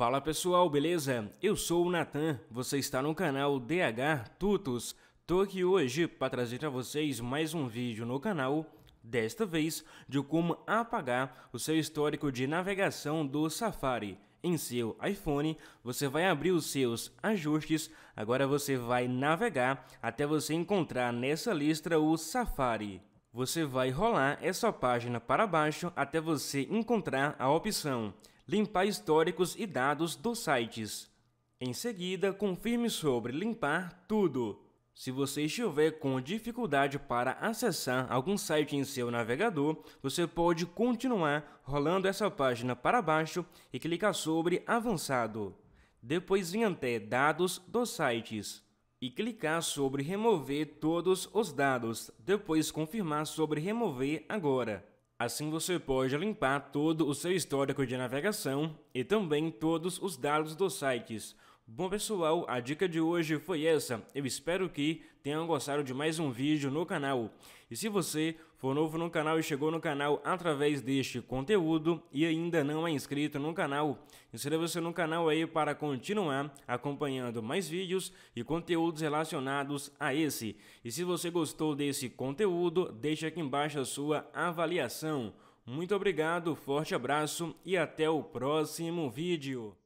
Fala pessoal, beleza? Eu sou o Natan, você está no canal DH Tutos. Tô aqui hoje para trazer para vocês mais um vídeo no canal, desta vez de como apagar o seu histórico de navegação do Safari. Em seu iPhone, você vai abrir os seus ajustes, agora você vai navegar até você encontrar nessa lista o Safari. Você vai rolar essa página para baixo até você encontrar a opção limpar históricos e dados dos sites. Em seguida, confirme sobre limpar tudo. Se você estiver com dificuldade para acessar algum site em seu navegador, você pode continuar rolando essa página para baixo e clicar sobre Avançado. Depois vem até Dados dos sites e clicar sobre Remover todos os dados, depois confirmar sobre Remover agora. Assim você pode limpar todo o seu histórico de navegação e também todos os dados dos sites Bom pessoal, a dica de hoje foi essa, eu espero que tenham gostado de mais um vídeo no canal. E se você for novo no canal e chegou no canal através deste conteúdo e ainda não é inscrito no canal, inscreva-se no canal aí para continuar acompanhando mais vídeos e conteúdos relacionados a esse. E se você gostou desse conteúdo, deixe aqui embaixo a sua avaliação. Muito obrigado, forte abraço e até o próximo vídeo.